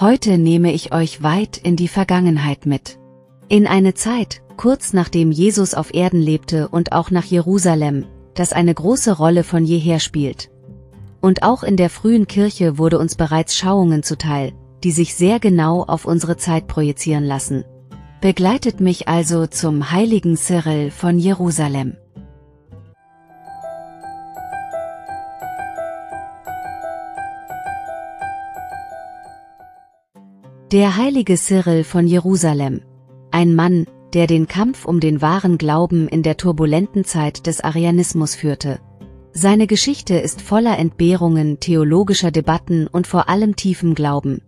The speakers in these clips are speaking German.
Heute nehme ich euch weit in die Vergangenheit mit. In eine Zeit, kurz nachdem Jesus auf Erden lebte und auch nach Jerusalem, das eine große Rolle von jeher spielt. Und auch in der frühen Kirche wurde uns bereits Schauungen zuteil, die sich sehr genau auf unsere Zeit projizieren lassen. Begleitet mich also zum heiligen Cyril von Jerusalem. Der heilige Cyril von Jerusalem. Ein Mann, der den Kampf um den wahren Glauben in der turbulenten Zeit des Arianismus führte. Seine Geschichte ist voller Entbehrungen, theologischer Debatten und vor allem tiefem Glauben.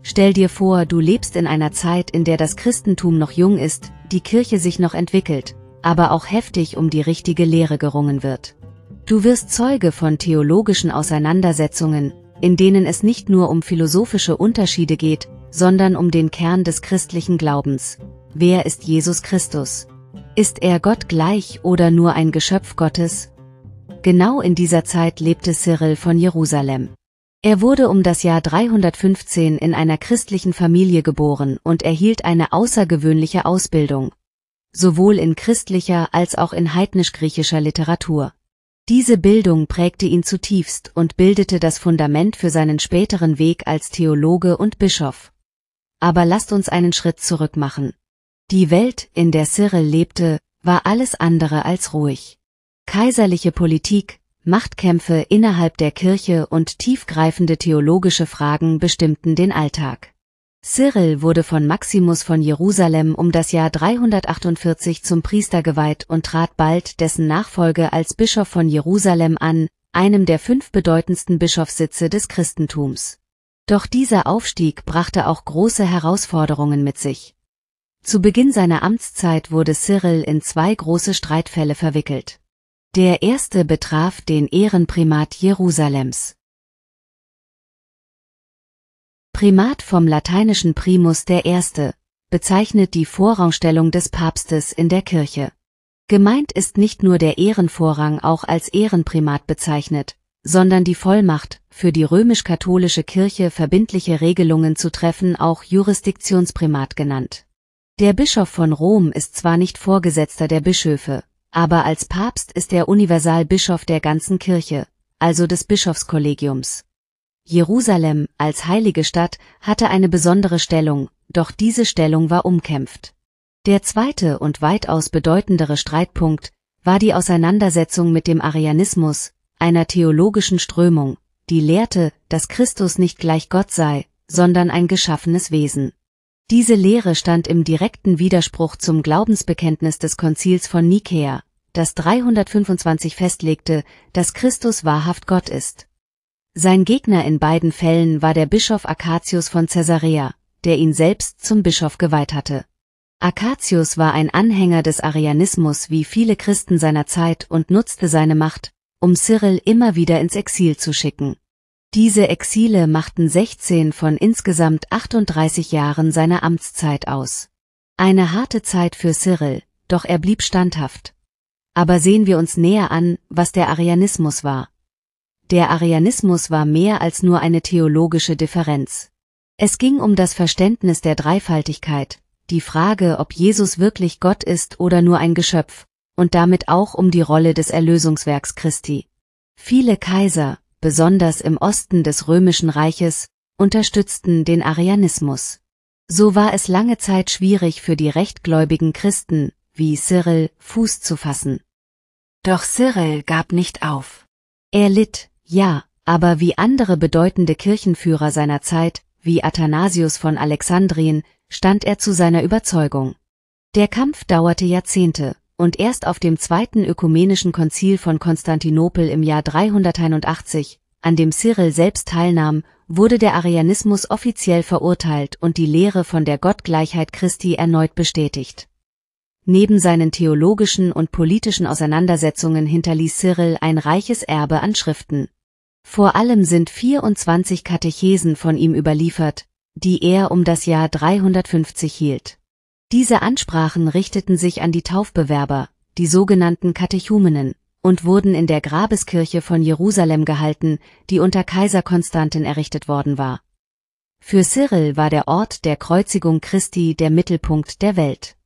Stell dir vor, du lebst in einer Zeit, in der das Christentum noch jung ist, die Kirche sich noch entwickelt, aber auch heftig um die richtige Lehre gerungen wird. Du wirst Zeuge von theologischen Auseinandersetzungen, in denen es nicht nur um philosophische Unterschiede geht, sondern um den Kern des christlichen Glaubens. Wer ist Jesus Christus? Ist er Gott gleich oder nur ein Geschöpf Gottes? Genau in dieser Zeit lebte Cyril von Jerusalem. Er wurde um das Jahr 315 in einer christlichen Familie geboren und erhielt eine außergewöhnliche Ausbildung, sowohl in christlicher als auch in heidnisch-griechischer Literatur. Diese Bildung prägte ihn zutiefst und bildete das Fundament für seinen späteren Weg als Theologe und Bischof. Aber lasst uns einen Schritt zurück machen. Die Welt, in der Cyril lebte, war alles andere als ruhig. Kaiserliche Politik, Machtkämpfe innerhalb der Kirche und tiefgreifende theologische Fragen bestimmten den Alltag. Cyril wurde von Maximus von Jerusalem um das Jahr 348 zum Priester geweiht und trat bald dessen Nachfolge als Bischof von Jerusalem an, einem der fünf bedeutendsten Bischofssitze des Christentums. Doch dieser Aufstieg brachte auch große Herausforderungen mit sich. Zu Beginn seiner Amtszeit wurde Cyril in zwei große Streitfälle verwickelt. Der erste betraf den Ehrenprimat Jerusalems. Primat vom lateinischen Primus der Erste, bezeichnet die Vorrangstellung des Papstes in der Kirche. Gemeint ist nicht nur der Ehrenvorrang auch als Ehrenprimat bezeichnet, sondern die Vollmacht, für die römisch-katholische Kirche verbindliche Regelungen zu treffen, auch Jurisdiktionsprimat genannt. Der Bischof von Rom ist zwar nicht Vorgesetzter der Bischöfe, aber als Papst ist er Universalbischof der ganzen Kirche, also des Bischofskollegiums. Jerusalem, als heilige Stadt, hatte eine besondere Stellung, doch diese Stellung war umkämpft. Der zweite und weitaus bedeutendere Streitpunkt war die Auseinandersetzung mit dem Arianismus, einer theologischen Strömung, die lehrte, dass Christus nicht gleich Gott sei, sondern ein geschaffenes Wesen. Diese Lehre stand im direkten Widerspruch zum Glaubensbekenntnis des Konzils von Nikea, das 325 festlegte, dass Christus wahrhaft Gott ist. Sein Gegner in beiden Fällen war der Bischof Acacius von Caesarea, der ihn selbst zum Bischof geweiht hatte. Acacius war ein Anhänger des Arianismus wie viele Christen seiner Zeit und nutzte seine Macht, um Cyril immer wieder ins Exil zu schicken. Diese Exile machten 16 von insgesamt 38 Jahren seiner Amtszeit aus. Eine harte Zeit für Cyril, doch er blieb standhaft. Aber sehen wir uns näher an, was der Arianismus war. Der Arianismus war mehr als nur eine theologische Differenz. Es ging um das Verständnis der Dreifaltigkeit, die Frage, ob Jesus wirklich Gott ist oder nur ein Geschöpf, und damit auch um die Rolle des Erlösungswerks Christi. Viele Kaiser, besonders im Osten des Römischen Reiches, unterstützten den Arianismus. So war es lange Zeit schwierig für die rechtgläubigen Christen, wie Cyril, Fuß zu fassen. Doch Cyril gab nicht auf. Er litt, ja, aber wie andere bedeutende Kirchenführer seiner Zeit, wie Athanasius von Alexandrien, stand er zu seiner Überzeugung. Der Kampf dauerte Jahrzehnte, und erst auf dem Zweiten Ökumenischen Konzil von Konstantinopel im Jahr 381, an dem Cyril selbst teilnahm, wurde der Arianismus offiziell verurteilt und die Lehre von der Gottgleichheit Christi erneut bestätigt. Neben seinen theologischen und politischen Auseinandersetzungen hinterließ Cyril ein reiches Erbe an Schriften. Vor allem sind 24 Katechesen von ihm überliefert, die er um das Jahr 350 hielt. Diese Ansprachen richteten sich an die Taufbewerber, die sogenannten Katechumenen, und wurden in der Grabeskirche von Jerusalem gehalten, die unter Kaiser Konstantin errichtet worden war. Für Cyril war der Ort der Kreuzigung Christi der Mittelpunkt der Welt.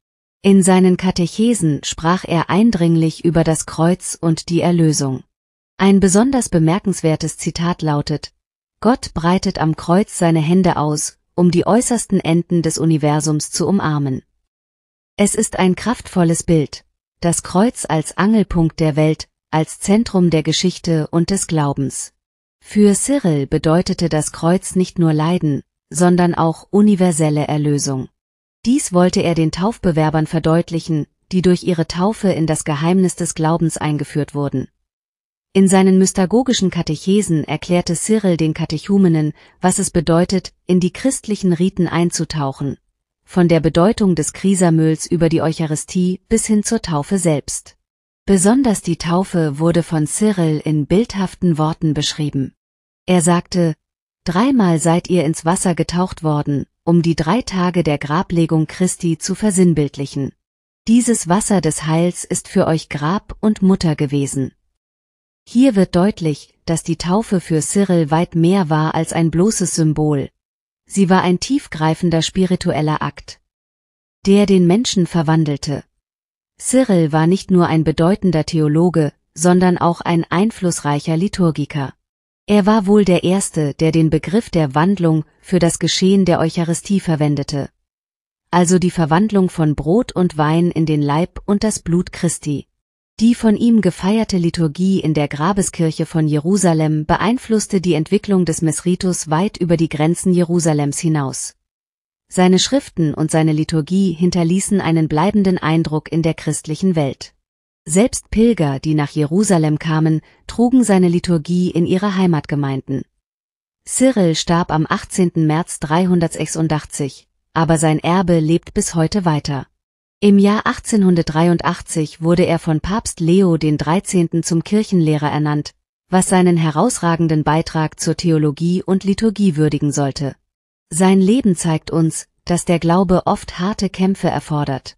In seinen Katechesen sprach er eindringlich über das Kreuz und die Erlösung. Ein besonders bemerkenswertes Zitat lautet, Gott breitet am Kreuz seine Hände aus, um die äußersten Enden des Universums zu umarmen. Es ist ein kraftvolles Bild, das Kreuz als Angelpunkt der Welt, als Zentrum der Geschichte und des Glaubens. Für Cyril bedeutete das Kreuz nicht nur Leiden, sondern auch universelle Erlösung. Dies wollte er den Taufbewerbern verdeutlichen, die durch ihre Taufe in das Geheimnis des Glaubens eingeführt wurden. In seinen mystagogischen Katechesen erklärte Cyril den Katechumenen, was es bedeutet, in die christlichen Riten einzutauchen, von der Bedeutung des Krisamöls über die Eucharistie bis hin zur Taufe selbst. Besonders die Taufe wurde von Cyril in bildhaften Worten beschrieben. Er sagte, Dreimal seid ihr ins Wasser getaucht worden, um die drei Tage der Grablegung Christi zu versinnbildlichen. Dieses Wasser des Heils ist für euch Grab und Mutter gewesen. Hier wird deutlich, dass die Taufe für Cyril weit mehr war als ein bloßes Symbol. Sie war ein tiefgreifender spiritueller Akt, der den Menschen verwandelte. Cyril war nicht nur ein bedeutender Theologe, sondern auch ein einflussreicher Liturgiker. Er war wohl der Erste, der den Begriff der Wandlung für das Geschehen der Eucharistie verwendete. Also die Verwandlung von Brot und Wein in den Leib und das Blut Christi. Die von ihm gefeierte Liturgie in der Grabeskirche von Jerusalem beeinflusste die Entwicklung des Messritus weit über die Grenzen Jerusalems hinaus. Seine Schriften und seine Liturgie hinterließen einen bleibenden Eindruck in der christlichen Welt. Selbst Pilger, die nach Jerusalem kamen, trugen seine Liturgie in ihre Heimatgemeinden. Cyril starb am 18. März 386, aber sein Erbe lebt bis heute weiter. Im Jahr 1883 wurde er von Papst Leo XIII. zum Kirchenlehrer ernannt, was seinen herausragenden Beitrag zur Theologie und Liturgie würdigen sollte. Sein Leben zeigt uns, dass der Glaube oft harte Kämpfe erfordert.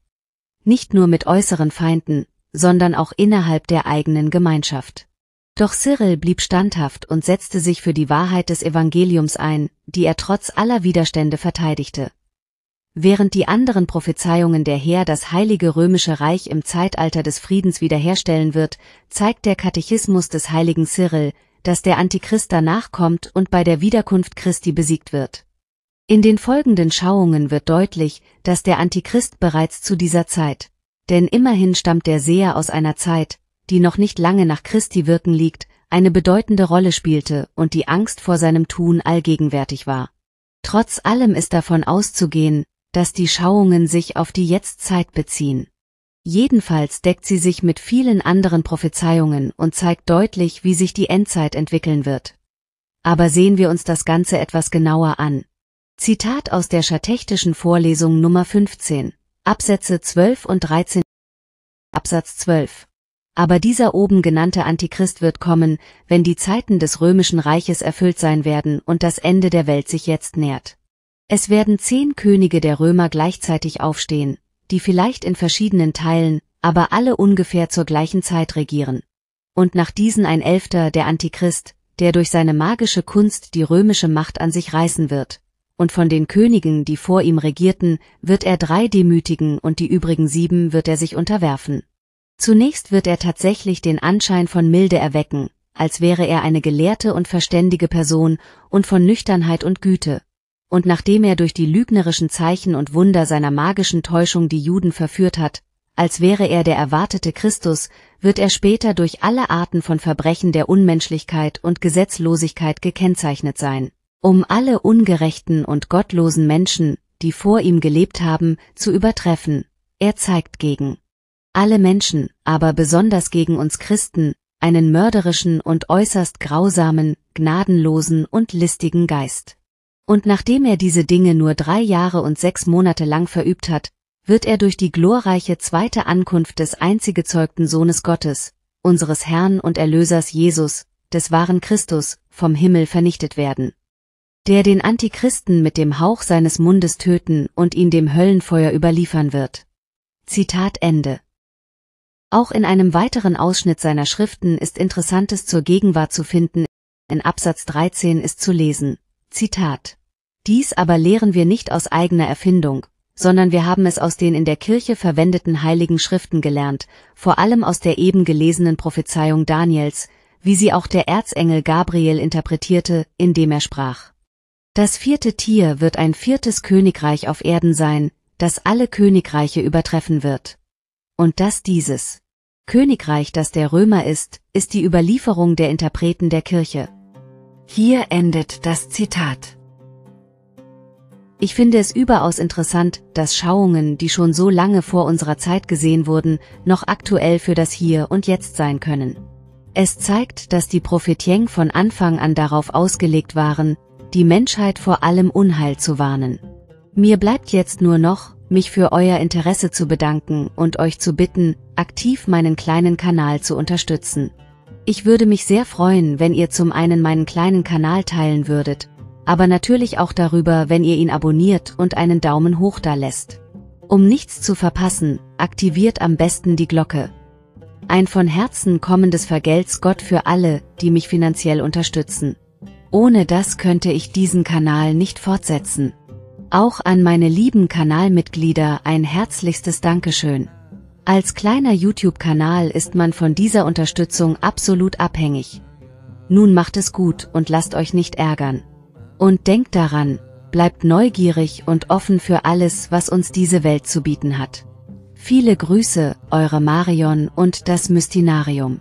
Nicht nur mit äußeren Feinden, sondern auch innerhalb der eigenen Gemeinschaft. Doch Cyril blieb standhaft und setzte sich für die Wahrheit des Evangeliums ein, die er trotz aller Widerstände verteidigte. Während die anderen Prophezeiungen der Herr das Heilige Römische Reich im Zeitalter des Friedens wiederherstellen wird, zeigt der Katechismus des heiligen Cyril, dass der Antichrist danach kommt und bei der Wiederkunft Christi besiegt wird. In den folgenden Schauungen wird deutlich, dass der Antichrist bereits zu dieser Zeit, denn immerhin stammt der Seher aus einer Zeit, die noch nicht lange nach Christi Wirken liegt, eine bedeutende Rolle spielte und die Angst vor seinem Tun allgegenwärtig war. Trotz allem ist davon auszugehen, dass die Schauungen sich auf die Jetztzeit beziehen. Jedenfalls deckt sie sich mit vielen anderen Prophezeiungen und zeigt deutlich, wie sich die Endzeit entwickeln wird. Aber sehen wir uns das Ganze etwas genauer an. Zitat aus der schatechtischen Vorlesung Nummer 15, Absätze 12 und 13 Absatz 12 aber dieser oben genannte Antichrist wird kommen, wenn die Zeiten des römischen Reiches erfüllt sein werden und das Ende der Welt sich jetzt nähert. Es werden zehn Könige der Römer gleichzeitig aufstehen, die vielleicht in verschiedenen Teilen, aber alle ungefähr zur gleichen Zeit regieren. Und nach diesen ein Elfter der Antichrist, der durch seine magische Kunst die römische Macht an sich reißen wird. Und von den Königen, die vor ihm regierten, wird er drei demütigen und die übrigen sieben wird er sich unterwerfen. Zunächst wird er tatsächlich den Anschein von Milde erwecken, als wäre er eine gelehrte und verständige Person und von Nüchternheit und Güte, und nachdem er durch die lügnerischen Zeichen und Wunder seiner magischen Täuschung die Juden verführt hat, als wäre er der erwartete Christus, wird er später durch alle Arten von Verbrechen der Unmenschlichkeit und Gesetzlosigkeit gekennzeichnet sein, um alle ungerechten und gottlosen Menschen, die vor ihm gelebt haben, zu übertreffen. Er zeigt gegen alle Menschen, aber besonders gegen uns Christen, einen mörderischen und äußerst grausamen, gnadenlosen und listigen Geist. Und nachdem er diese Dinge nur drei Jahre und sechs Monate lang verübt hat, wird er durch die glorreiche zweite Ankunft des einzigezeugten Sohnes Gottes, unseres Herrn und Erlösers Jesus, des wahren Christus, vom Himmel vernichtet werden. Der den Antichristen mit dem Hauch seines Mundes töten und ihn dem Höllenfeuer überliefern wird. Zitat Ende. Auch in einem weiteren Ausschnitt seiner Schriften ist Interessantes zur Gegenwart zu finden, in Absatz 13 ist zu lesen. Zitat. Dies aber lehren wir nicht aus eigener Erfindung, sondern wir haben es aus den in der Kirche verwendeten heiligen Schriften gelernt, vor allem aus der eben gelesenen Prophezeiung Daniels, wie sie auch der Erzengel Gabriel interpretierte, indem er sprach. Das vierte Tier wird ein viertes Königreich auf Erden sein, das alle Königreiche übertreffen wird. Und das dieses Königreich, das der Römer ist, ist die Überlieferung der Interpreten der Kirche. Hier endet das Zitat. Ich finde es überaus interessant, dass Schauungen, die schon so lange vor unserer Zeit gesehen wurden, noch aktuell für das Hier und Jetzt sein können. Es zeigt, dass die Prophetien von Anfang an darauf ausgelegt waren, die Menschheit vor allem Unheil zu warnen. Mir bleibt jetzt nur noch, mich für euer Interesse zu bedanken und euch zu bitten, aktiv meinen kleinen Kanal zu unterstützen. Ich würde mich sehr freuen, wenn ihr zum einen meinen kleinen Kanal teilen würdet, aber natürlich auch darüber, wenn ihr ihn abonniert und einen Daumen hoch da lässt. Um nichts zu verpassen, aktiviert am besten die Glocke. Ein von Herzen kommendes Vergelt's Gott für alle, die mich finanziell unterstützen. Ohne das könnte ich diesen Kanal nicht fortsetzen. Auch an meine lieben Kanalmitglieder ein herzlichstes Dankeschön. Als kleiner YouTube-Kanal ist man von dieser Unterstützung absolut abhängig. Nun macht es gut und lasst euch nicht ärgern. Und denkt daran, bleibt neugierig und offen für alles, was uns diese Welt zu bieten hat. Viele Grüße, eure Marion und das Mystinarium.